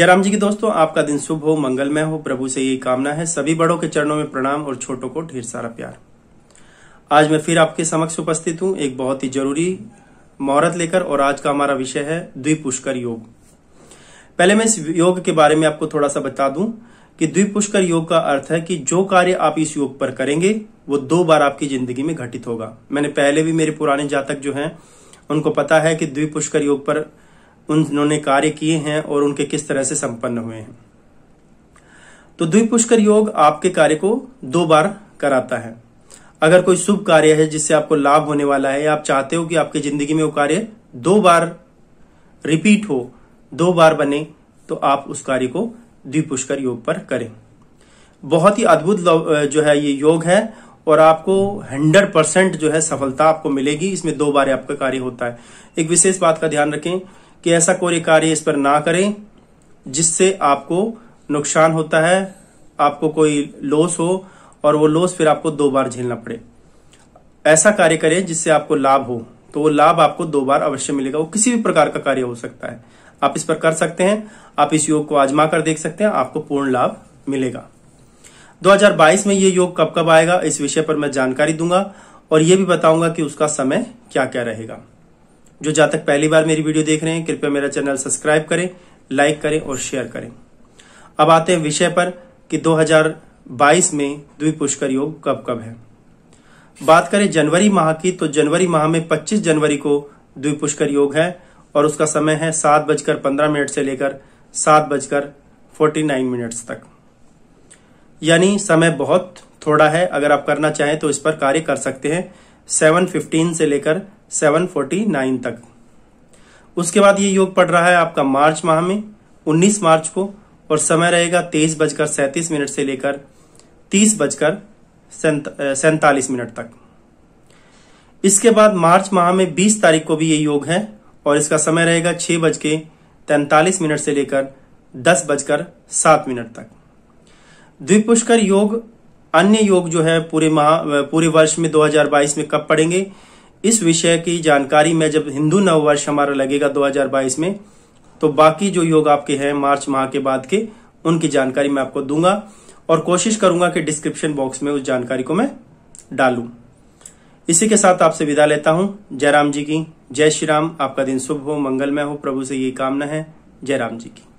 जयराम जी की दोस्तों आपका दिन शुभ हो मंगलमय हो प्रभु से यही कामना है सभी बड़ों के चरणों में प्रणाम और छोटों को ढेर सारा प्यार आज मैं फिर आपके समक्ष उपस्थित हूँ एक बहुत ही जरूरी मुहूर्त लेकर और आज का हमारा विषय है द्विपुष्कर योग पहले मैं इस योग के बारे में आपको थोड़ा सा बता दूं कि द्विपुष्कर योग का अर्थ है कि जो कार्य आप इस योग पर करेंगे वो दो बार आपकी जिंदगी में घटित होगा मैंने पहले भी मेरे पुराने जातक जो हैं उनको पता है कि द्विपुष्कर योग पर उन्होंने कार्य किए हैं और उनके किस तरह से संपन्न हुए हैं तो द्विपुष्कर योग आपके कार्य को दो बार कराता है अगर कोई शुभ कार्य है जिससे आपको लाभ होने वाला है या आप चाहते हो कि आपकी जिंदगी में वो कार्य दो बार रिपीट हो दो बार बने तो आप उस कार्य को द्विपुष्कर योग पर करें बहुत ही अद्भुत जो है ये योग है और आपको 100 परसेंट जो है सफलता आपको मिलेगी इसमें दो बार आपका कार्य होता है एक विशेष बात का ध्यान रखें कि ऐसा कोई कार्य इस पर ना करें जिससे आपको नुकसान होता है आपको कोई लॉस हो और वो लॉस फिर आपको दो बार झेलना पड़े ऐसा कार्य करें जिससे आपको लाभ हो तो वो लाभ आपको दो बार अवश्य मिलेगा वो किसी भी प्रकार का कार्य हो सकता है आप इस पर कर सकते हैं आप इस योग को आजमा कर देख सकते हैं आपको पूर्ण लाभ मिलेगा 2022 में ये योग कब कब आएगा इस विषय पर मैं जानकारी दूंगा और ये भी बताऊंगा कि उसका समय क्या क्या रहेगा जो जा तक पहली बार मेरी वीडियो देख रहे हैं कृपया मेरा चैनल सब्सक्राइब करें लाइक करें और शेयर करें अब आते हैं विषय पर कि 2022 में द्विपुष्कर योग कब कब है बात करें जनवरी माह की तो जनवरी माह में 25 जनवरी को द्विपुष्कर योग है और उसका समय है सात बजकर पंद्रह मिनट से लेकर सात बजकर फोर्टी नाइन मिनट्स तक यानी समय बहुत थोड़ा है अगर आप करना चाहें तो इस पर कार्य कर सकते हैं सेवन फिफ्टीन से लेकर 749 तक उसके बाद ये योग पड़ रहा है आपका मार्च माह में 19 मार्च को और समय रहेगा तेईस बजकर सैंतीस मिनट से लेकर तीस बजकर सैतालीस मिनट तक इसके बाद मार्च माह में 20 तारीख को भी ये योग है और इसका समय रहेगा छह बज के मिनट से लेकर दस बजकर सात मिनट तक द्विपुष्कर योग अन्य योग जो है पूरे माह पूरे वर्ष में 2022 में कब पड़ेंगे इस विषय की जानकारी में जब हिंदू नववर्ष हमारा लगेगा 2022 में तो बाकी जो योग आपके हैं मार्च माह के बाद के उनकी जानकारी मैं आपको दूंगा और कोशिश करूंगा कि डिस्क्रिप्शन बॉक्स में उस जानकारी को मैं डालू इसी के साथ आपसे विदा लेता हूं जयराम जी की जय श्री राम आपका दिन शुभ हो मंगलमय हो प्रभु से ये कामना है जयराम जी की